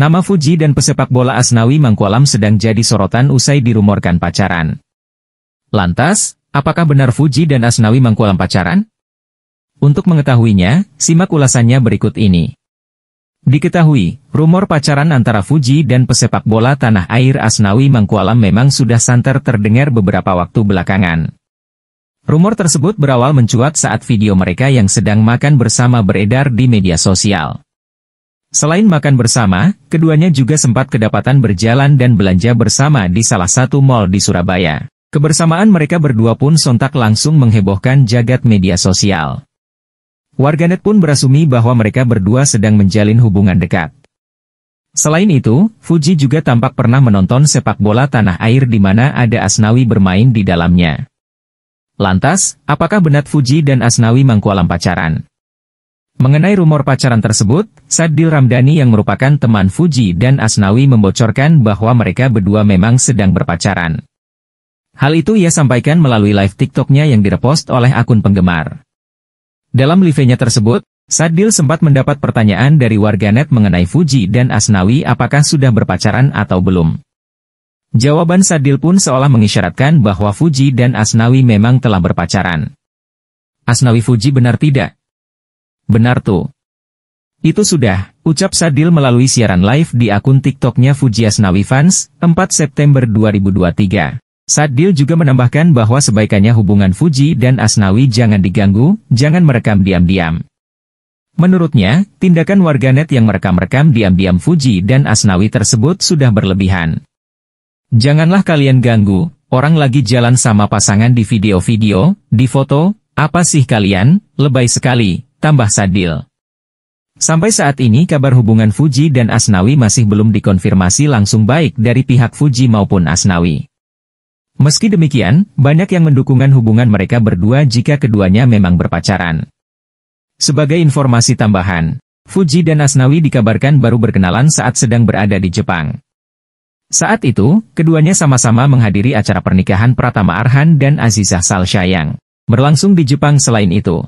Nama Fuji dan pesepak bola Asnawi Mangkualam sedang jadi sorotan usai dirumorkan pacaran. Lantas, apakah benar Fuji dan Asnawi Mangkualam pacaran? Untuk mengetahuinya, simak ulasannya berikut ini. Diketahui, rumor pacaran antara Fuji dan pesepak bola tanah air Asnawi Mangkualam memang sudah santer terdengar beberapa waktu belakangan. Rumor tersebut berawal mencuat saat video mereka yang sedang makan bersama beredar di media sosial. Selain makan bersama, keduanya juga sempat kedapatan berjalan dan belanja bersama di salah satu mal di Surabaya. Kebersamaan mereka berdua pun sontak langsung menghebohkan jagat media sosial. Warganet pun berasumi bahwa mereka berdua sedang menjalin hubungan dekat. Selain itu, Fuji juga tampak pernah menonton sepak bola tanah air di mana ada Asnawi bermain di dalamnya. Lantas, apakah benar Fuji dan Asnawi Mangkualam pacaran? Mengenai rumor pacaran tersebut, Sadil Ramdhani yang merupakan teman Fuji dan Asnawi membocorkan bahwa mereka berdua memang sedang berpacaran. Hal itu ia sampaikan melalui live TikToknya yang direpost oleh akun penggemar. Dalam live-nya tersebut, Sadil sempat mendapat pertanyaan dari warganet mengenai Fuji dan Asnawi apakah sudah berpacaran atau belum. Jawaban Sadil pun seolah mengisyaratkan bahwa Fuji dan Asnawi memang telah berpacaran. Asnawi Fuji benar tidak? Benar tuh. Itu sudah, ucap Sadil melalui siaran live di akun TikToknya Fujias Nawi Fans, 4 September 2023. Sadil juga menambahkan bahwa sebaikannya hubungan Fuji dan Asnawi jangan diganggu, jangan merekam diam-diam. Menurutnya, tindakan warganet yang merekam-rekam diam-diam Fuji dan Asnawi tersebut sudah berlebihan. Janganlah kalian ganggu, orang lagi jalan sama pasangan di video-video, di foto, apa sih kalian, lebay sekali, tambah Sadil. Sampai saat ini kabar hubungan Fuji dan Asnawi masih belum dikonfirmasi langsung baik dari pihak Fuji maupun Asnawi. Meski demikian, banyak yang mendukungkan hubungan mereka berdua jika keduanya memang berpacaran. Sebagai informasi tambahan, Fuji dan Asnawi dikabarkan baru berkenalan saat sedang berada di Jepang. Saat itu, keduanya sama-sama menghadiri acara pernikahan Pratama Arhan dan Azizah Salsyayang. Berlangsung di Jepang selain itu,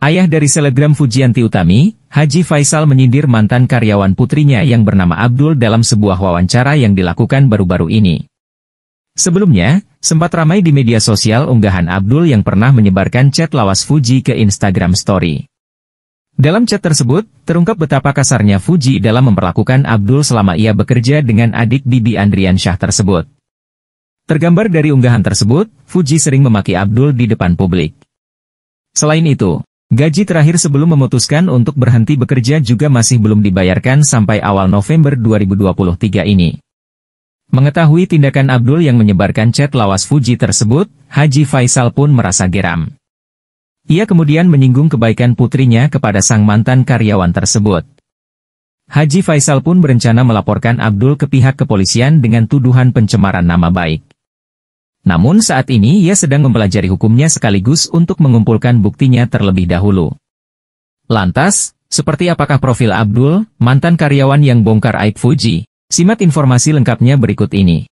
Ayah dari selebgram Fujianti Utami, Haji Faisal menyindir mantan karyawan putrinya yang bernama Abdul dalam sebuah wawancara yang dilakukan baru-baru ini. Sebelumnya, sempat ramai di media sosial unggahan Abdul yang pernah menyebarkan chat lawas Fuji ke Instagram Story. Dalam chat tersebut, terungkap betapa kasarnya Fuji dalam memperlakukan Abdul selama ia bekerja dengan adik Bibi Andrian Syah tersebut. Tergambar dari unggahan tersebut, Fuji sering memaki Abdul di depan publik. Selain itu, Gaji terakhir sebelum memutuskan untuk berhenti bekerja juga masih belum dibayarkan sampai awal November 2023 ini. Mengetahui tindakan Abdul yang menyebarkan chat lawas Fuji tersebut, Haji Faisal pun merasa geram. Ia kemudian menyinggung kebaikan putrinya kepada sang mantan karyawan tersebut. Haji Faisal pun berencana melaporkan Abdul ke pihak kepolisian dengan tuduhan pencemaran nama baik. Namun saat ini ia sedang mempelajari hukumnya sekaligus untuk mengumpulkan buktinya terlebih dahulu. Lantas, seperti apakah profil Abdul, mantan karyawan yang bongkar aib Fuji? Simak informasi lengkapnya berikut ini.